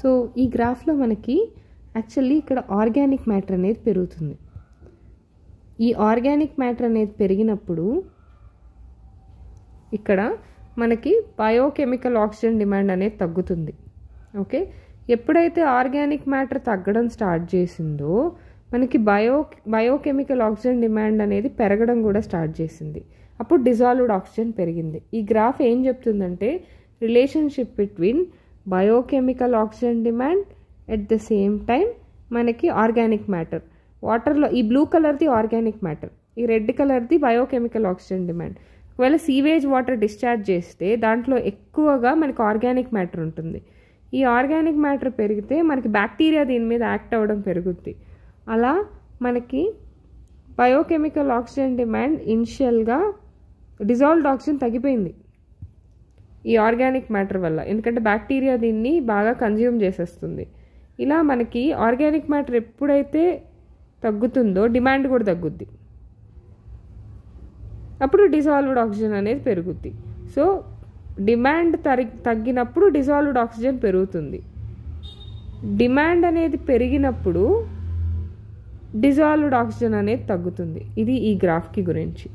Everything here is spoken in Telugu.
సో ఈ గ్రాఫ్లో మనకి యాక్చువల్లీ ఇక్కడ ఆర్గానిక్ మ్యాటర్ అనేది పెరుగుతుంది ఈ ఆర్గానిక్ మ్యాటర్ అనేది పెరిగినప్పుడు ఇక్కడ మనకి బయోకెమికల్ ఆక్సిజన్ డిమాండ్ అనేది తగ్గుతుంది ఓకే ఎప్పుడైతే ఆర్గానిక్ మ్యాటర్ తగ్గడం స్టార్ట్ చేసిందో మనకి బయో బయోకెమికల్ ఆక్సిజన్ డిమాండ్ అనేది పెరగడం కూడా స్టార్ట్ చేసింది అప్పుడు డిజాల్వ్డ్ ఆక్సిజన్ పెరిగింది ఈ గ్రాఫ్ ఏం చెప్తుందంటే relationship between biochemical oxygen demand at the same time మనకి ఆర్గానిక్ మ్యాటర్ వాటర్లో ఈ బ్లూ కలర్ది ఆర్గానిక్ మ్యాటర్ ఈ రెడ్ కలర్ది బయోకెమికల్ ఆక్సిజన్ డిమాండ్ ఒకవేళ సీవేజ్ వాటర్ డిశ్చార్జ్ చేస్తే దాంట్లో ఎక్కువగా మనకి ఆర్గానిక్ మ్యాటర్ ఉంటుంది ఈ ఆర్గానిక్ మ్యాటర్ పెరిగితే మనకి బ్యాక్టీరియా దీని మీద యాక్ట్ అవ్వడం పెరుగుద్ది అలా మనకి బయోకెమికల్ ఆక్సిజన్ డిమాండ్ ఇనిషియల్గా డిజాల్వ్డ్ ఆక్సిజన్ తగ్గిపోయింది ఈ ఆర్గానిక్ మ్యాటర్ వల్ల ఎందుకంటే బ్యాక్టీరియా దీన్ని బాగా కన్జ్యూమ్ చేసేస్తుంది ఇలా మనకి ఆర్గానిక్ మ్యాటర్ ఎప్పుడైతే తగ్గుతుందో డిమాండ్ కూడా తగ్గుద్ది అప్పుడు డిజాల్వ్డ్ ఆక్సిజన్ అనేది పెరుగుద్ది సో డిమాండ్ తగ్గినప్పుడు డిజాల్వ్డ్ ఆక్సిజన్ పెరుగుతుంది డిమాండ్ అనేది పెరిగినప్పుడు డిజాల్వ్డ్ ఆక్సిజన్ అనేది తగ్గుతుంది ఇది ఈ గ్రాఫ్కి గురించి